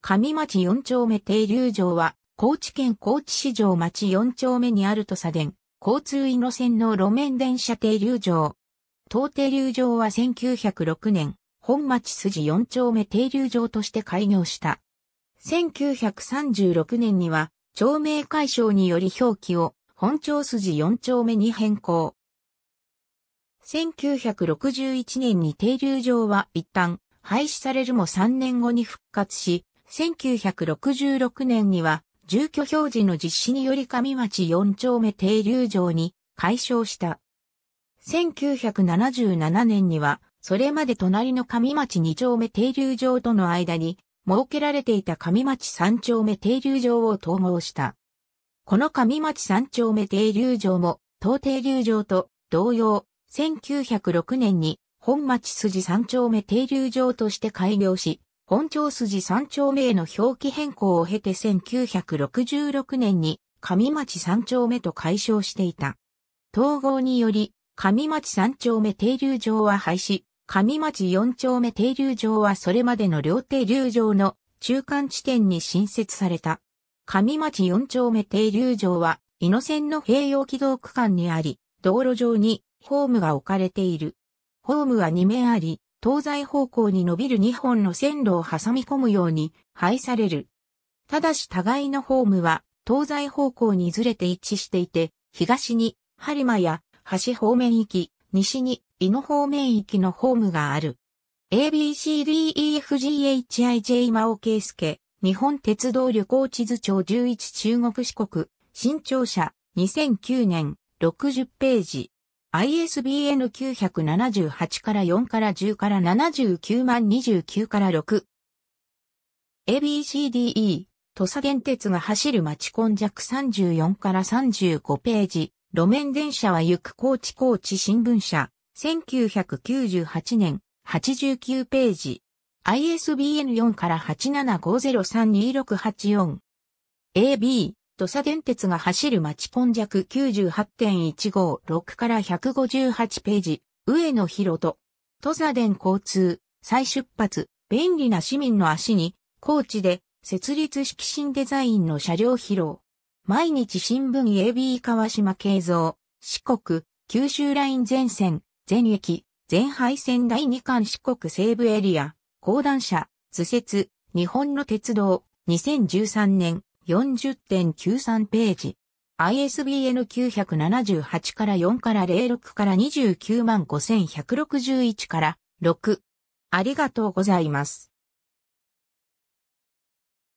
上町四丁目停留場は、高知県高知市場町四丁目にあるとさ電、交通井の線の路面電車停留場。当停留場は1906年、本町筋四丁目停留場として開業した。1936年には、町名解消により表記を、本町筋四丁目に変更。1961年に停留場は一旦廃止されるも3年後に復活し、1966年には、住居表示の実施により上町4丁目停留場に解消した。1977年には、それまで隣の上町2丁目停留場との間に、設けられていた上町3丁目停留場を統合した。この上町3丁目停留場も、東停留場と同様、1906年に本町筋3丁目停留場として開業し、本町筋三丁目への表記変更を経て1966年に上町三丁目と解消していた。統合により、上町三丁目停留場は廃止、上町四丁目停留場はそれまでの両停留場の中間地点に新設された。上町四丁目停留場は、井野線の併用軌道区間にあり、道路上にホームが置かれている。ホームは2面あり、東西方向に伸びる2本の線路を挟み込むように配される。ただし互いのホームは東西方向にずれて一致していて、東に播磨や橋方面行き、西に井野方面行きのホームがある。ABCDEFGHIJ 魔王圭介、日本鉄道旅行地図帳11中国四国、新庁舎、2009年、60ページ。ISBN 978から4から10から79万29から6。ABCDE、土佐電鉄が走る町根弱34から35ページ。路面電車は行く高知高知新聞社。1998年、89ページ。ISBN4 から875032684。AB、土佐電鉄が走る町根ン弱98.156から158ページ、上野広と、土佐電交通、再出発、便利な市民の足に、高知で、設立式新デザインの車両披露。毎日新聞 AB 川島慶三、四国、九州ライン全線、全駅、全廃線第2巻四国西部エリア、講談社、図説、日本の鉄道、2013年、40.93ページ。ISBN 978から4から06から295161から6。ありがとうございます。